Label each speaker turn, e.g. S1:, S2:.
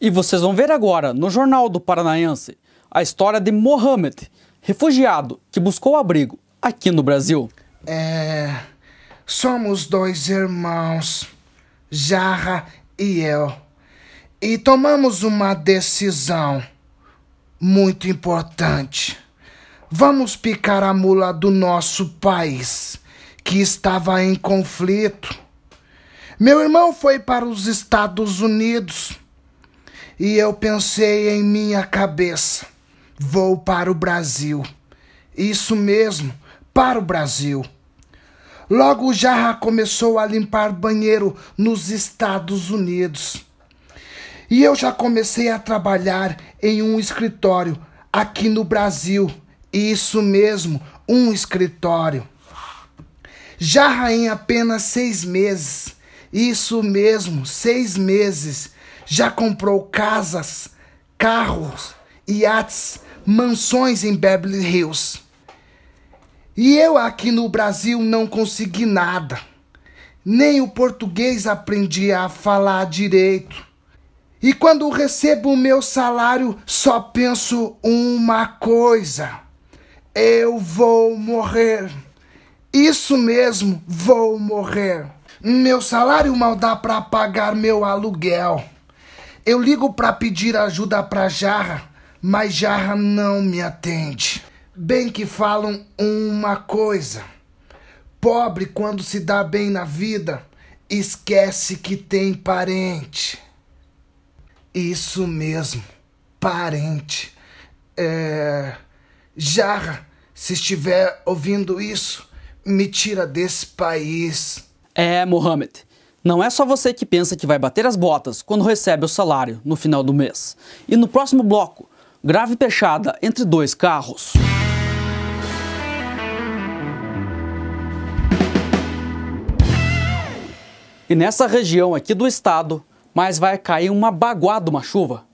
S1: E vocês vão ver agora, no Jornal do Paranaense, a história de Mohamed, refugiado que buscou abrigo aqui no Brasil.
S2: É. Somos dois irmãos, Jarra e eu, e tomamos uma decisão muito importante. Vamos picar a mula do nosso país, que estava em conflito. Meu irmão foi para os Estados Unidos e eu pensei em minha cabeça: vou para o Brasil. Isso mesmo, para o Brasil. Logo Jarra começou a limpar banheiro nos Estados Unidos. E eu já comecei a trabalhar em um escritório aqui no Brasil. Isso mesmo, um escritório. Jarra em apenas seis meses. Isso mesmo, seis meses já comprou casas, carros, iates, mansões em Beverly Hills. E eu aqui no Brasil não consegui nada. Nem o português aprendi a falar direito. E quando recebo o meu salário, só penso uma coisa: eu vou morrer. Isso mesmo, vou morrer. Meu salário mal dá para pagar meu aluguel. Eu ligo para pedir ajuda para Jarra, mas Jarra não me atende. Bem que falam uma coisa: pobre, quando se dá bem na vida, esquece que tem parente. Isso mesmo, parente. É... Jarra, se estiver ouvindo isso, me tira desse país.
S1: É, Mohamed. Não é só você que pensa que vai bater as botas quando recebe o salário no final do mês. E no próximo bloco, grave pechada entre dois carros. E nessa região aqui do estado, mais vai cair uma baguada uma chuva.